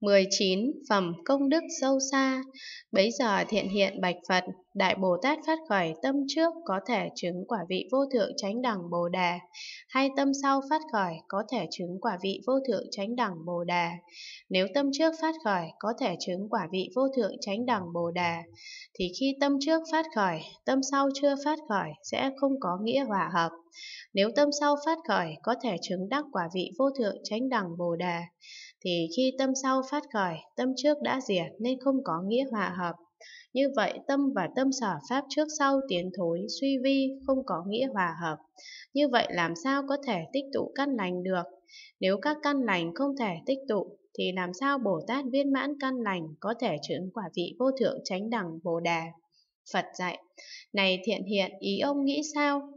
19. Phẩm công đức sâu xa Bấy giờ thiện hiện bạch Phật, Đại Bồ Tát phát khởi tâm trước có thể chứng quả vị vô thượng chánh đẳng Bồ Đà, hay tâm sau phát khởi có thể chứng quả vị vô thượng chánh đẳng Bồ Đà. Nếu tâm trước phát khởi có thể chứng quả vị vô thượng chánh đẳng Bồ Đà, thì khi tâm trước phát khởi, tâm sau chưa phát khởi sẽ không có nghĩa hòa hợp. Nếu tâm sau phát khởi có thể chứng đắc quả vị vô thượng chánh đẳng Bồ Đà, thì khi tâm sau phát khởi, tâm trước đã diệt nên không có nghĩa hòa hợp. Như vậy, tâm và tâm sở pháp trước sau tiến thối, suy vi, không có nghĩa hòa hợp. Như vậy làm sao có thể tích tụ căn lành được? Nếu các căn lành không thể tích tụ, thì làm sao Bồ Tát viên mãn căn lành có thể chứng quả vị vô thượng chánh đẳng Bồ Đà? Phật dạy, này thiện hiện, ý ông nghĩ sao?